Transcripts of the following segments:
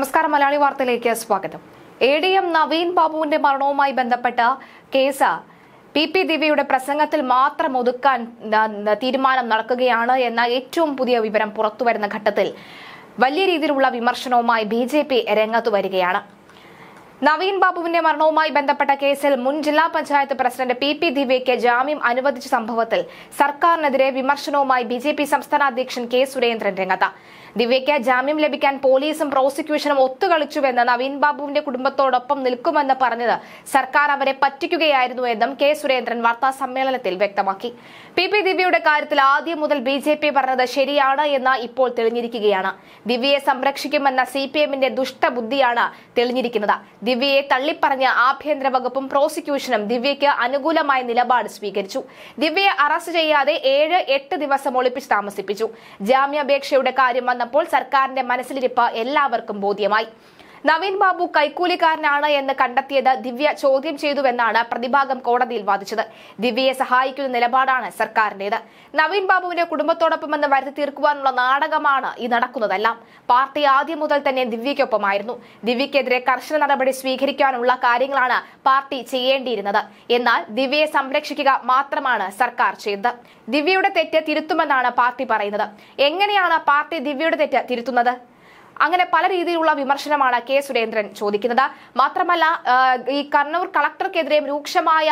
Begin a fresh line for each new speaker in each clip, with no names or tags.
നമസ്കാരം മലയാളി വാർത്തയിലേക്ക് സ്വാഗതം എ ഡി എം നവീൻ ബാബുവിന്റെ മരണവുമായി ബന്ധപ്പെട്ട കേസ് പി പി ദിവ്യയുടെ പ്രസംഗത്തിൽ മാത്രം ഒതുക്കാൻ തീരുമാനം നടക്കുകയാണ് എന്ന ഏറ്റവും പുതിയ വിവരം പുറത്തുവരുന്ന ഘട്ടത്തിൽ വലിയ രീതിയിലുള്ള വിമർശനവുമായി ബി ജെ പി രംഗത്തു വരികയാണ് നവീൻ ബാബുവിന്റെ മരണവുമായി ബന്ധപ്പെട്ട കേസിൽ മുൻ ജില്ലാ പഞ്ചായത്ത് പ്രസിഡന്റ് പി പി ദിവ്യയ്ക്ക് ജാമ്യം അനുവദിച്ച സംഭവത്തിൽ സർക്കാരിനെതിരെ വിമർശനവുമായി ബി ജെ പി സംസ്ഥാന അധ്യക്ഷൻ കെ സുരേന്ദ്രൻ രംഗത്ത് ദിവ്യയ്ക്ക് ജാമ്യം ലഭിക്കാൻ പോലീസും പ്രോസിക്യൂഷനും ഒത്തുകളിച്ചുവെന്ന് നവീൻ ബാബുവിന്റെ കുടുംബത്തോടൊപ്പം നിൽക്കുമെന്ന് പറഞ്ഞത് സർക്കാർ അവരെ പറ്റിക്കുകയായിരുന്നുവെന്നും കെ സുരേന്ദ്രൻ വാർത്താ സമ്മേളനത്തിൽ വ്യക്തമാക്കി പി പി ദിവ്യയുടെ കാര്യത്തിൽ ആദ്യം മുതൽ ബി ജെ പി പറഞ്ഞത് ശരിയാണ് എന്ന് ഇപ്പോൾ തെളിഞ്ഞിരിക്കുകയാണ് ദിവ്യയെ സംരക്ഷിക്കുമെന്ന സി പി എമ്മിന്റെ ദുഷ്ടബുദ്ധിയാണ് തെളിഞ്ഞിരിക്കുന്നത് ദിവ്യയെ തള്ളിപ്പറഞ്ഞ ആഭ്യന്തര വകുപ്പും പ്രോസിക്യൂഷനും ദിവ്യയ്ക്ക് അനുകൂലമായ നിലപാട് സ്വീകരിച്ചു ദിവ്യയെ അറസ്റ്റ് ചെയ്യാതെ ഏഴ് എട്ട് ദിവസം ഒളിപ്പിച്ച് താമസിപ്പിച്ചു ജാമ്യാപേക്ഷയുടെ കാര്യം വന്നപ്പോൾ സർക്കാരിന്റെ മനസ്സിലിരിപ്പ് എല്ലാവർക്കും ബോധ്യമായി നവീൻ ബാബു കൈക്കൂലിക്കാരനാണ് എന്ന് കണ്ടെത്തിയത് ദിവ്യ ചോദ്യം ചെയ്തുവെന്നാണ് പ്രതിഭാഗം കോടതിയിൽ വാദിച്ചത് ദിവ്യയെ സഹായിക്കുന്ന നിലപാടാണ് സർക്കാരിന്റേത് നവീൻ ബാബുവിന്റെ കുടുംബത്തോടൊപ്പമെന്ന് വരുത്തി തീർക്കുവാനുള്ള നാടകമാണ് ഈ നടക്കുന്നതെല്ലാം പാർട്ടി ആദ്യം മുതൽ തന്നെ ദിവ്യയ്ക്കൊപ്പമായിരുന്നു ദിവ്യക്കെതിരെ കർശന നടപടി സ്വീകരിക്കാനുള്ള കാര്യങ്ങളാണ് പാർട്ടി ചെയ്യേണ്ടിയിരുന്നത് എന്നാൽ ദിവ്യയെ സംരക്ഷിക്കുക മാത്രമാണ് സർക്കാർ ചെയ്തത് ദിവ്യയുടെ തെറ്റ് തിരുത്തുമെന്നാണ് പാർട്ടി പറയുന്നത് എങ്ങനെയാണ് പാർട്ടി ദിവ്യയുടെ തെറ്റ് തിരുത്തുന്നത് അങ്ങനെ പല രീതിയിലുള്ള വിമർശനമാണ് കെ സുരേന്ദ്രൻ ചോദിക്കുന്നത് മാത്രമല്ല ഈ കണ്ണൂർ കളക്ടർക്കെതിരെ രൂക്ഷമായ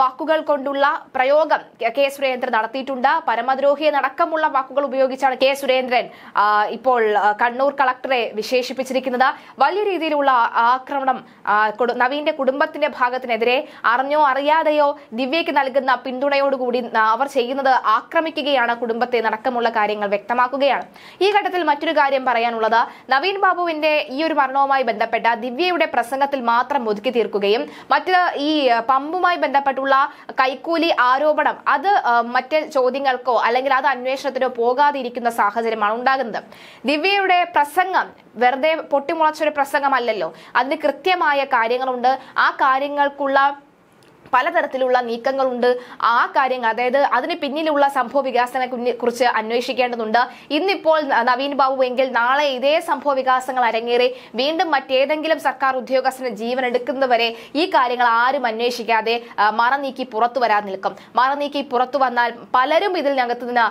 വാക്കുകൾ കൊണ്ടുള്ള പ്രയോഗം കെ സുരേന്ദ്രൻ നടത്തിയിട്ടുണ്ട് പരമദ്രോഹിയെ അടക്കമുള്ള വാക്കുകൾ ഉപയോഗിച്ചാണ് കെ സുരേന്ദ്രൻ ഇപ്പോൾ കണ്ണൂർ കളക്ടറെ വിശേഷിപ്പിച്ചിരിക്കുന്നത് വലിയ രീതിയിലുള്ള ആക്രമണം നവീന്റെ കുടുംബത്തിന്റെ ഭാഗത്തിനെതിരെ അറിഞ്ഞോ അറിയാതെയോ ദിവ്യയ്ക്ക് നൽകുന്ന പിന്തുണയോടുകൂടി അവർ ചെയ്യുന്നത് ആക്രമിക്കുകയാണ് കുടുംബത്തെ നടക്കമുള്ള കാര്യങ്ങൾ വ്യക്തമാക്കുകയാണ് ഈ ഘട്ടത്തിൽ മറ്റൊരു കാര്യം പറയാനുള്ളത് നവീൻ ബാബുവിന്റെ ഈ ഒരു മരണവുമായി ബന്ധപ്പെട്ട ദിവ്യയുടെ പ്രസംഗത്തിൽ മാത്രം ഒതുക്കി തീർക്കുകയും മറ്റ് ഈ പമ്പുമായി ബന്ധപ്പെട്ടുള്ള കൈക്കൂലി ആരോപണം അത് മറ്റ് ചോദ്യങ്ങൾക്കോ അല്ലെങ്കിൽ അത് അന്വേഷണത്തിനോ പോകാതിരിക്കുന്ന സാഹചര്യമാണ് ഉണ്ടാകുന്നത് ദിവ്യയുടെ പ്രസംഗം വെറുതെ പൊട്ടിമുളച്ചൊരു പ്രസംഗമല്ലല്ലോ അതിന് കൃത്യമായ കാര്യങ്ങളുണ്ട് ആ കാര്യങ്ങൾക്കുള്ള പലതരത്തിലുള്ള നീക്കങ്ങളുണ്ട് ആ കാര്യങ്ങൾ അതായത് അതിന് പിന്നിലുള്ള സംഭവ വികാസങ്ങളെ കുറിച്ച് അന്വേഷിക്കേണ്ടതുണ്ട് ഇന്നിപ്പോൾ നവീൻ ബാബു എങ്കിൽ നാളെ ഇതേ സംഭവ വികാസങ്ങൾ അരങ്ങേറി വീണ്ടും മറ്റേതെങ്കിലും സർക്കാർ ഉദ്യോഗസ്ഥന് ജീവൻ എടുക്കുന്നവരെ ഈ കാര്യങ്ങൾ ആരും അന്വേഷിക്കാതെ മറനീക്കി പുറത്തു വരാൻ നിൽക്കും മറനീക്കി പുറത്തു വന്നാൽ പലരും ഇതിൽ നിന്ന്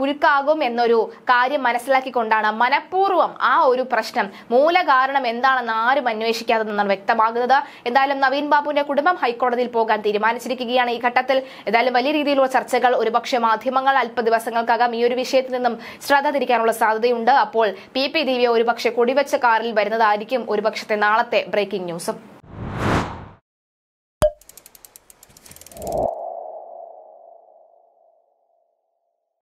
കുരുക്കാകും എന്നൊരു കാര്യം മനസ്സിലാക്കിക്കൊണ്ടാണ് മനഃപൂർവ്വം ആ ഒരു പ്രശ്നം മൂലകാരണം എന്താണെന്ന് ആരും അന്വേഷിക്കാതെ നിന്നാണ് വ്യക്തമാകുന്നത് എന്തായാലും നവീൻ ബാബുവിന്റെ കുടുംബം ഹൈക്കോടതിയിൽ പോകും പോകാൻ തീരുമാനിച്ചിരിക്കുകയാണ് ഈ ഘട്ടത്തിൽ ഏതായാലും വലിയ രീതിയിലുള്ള ചർച്ചകൾ ഒരുപക്ഷെ മാധ്യമങ്ങൾ അല്പ ദിവസങ്ങൾക്കകം ഈ ഒരു വിഷയത്തിൽ നിന്നും ശ്രദ്ധ തിരിക്കാനുള്ള സാധ്യതയുണ്ട് അപ്പോൾ പി പി ദേവിയെ ഒരുപക്ഷെ കൊടിവെച്ച കാറിൽ വരുന്നതായിരിക്കും ഒരുപക്ഷത്തെ നാളത്തെ ബ്രേക്കിംഗ് ന്യൂസും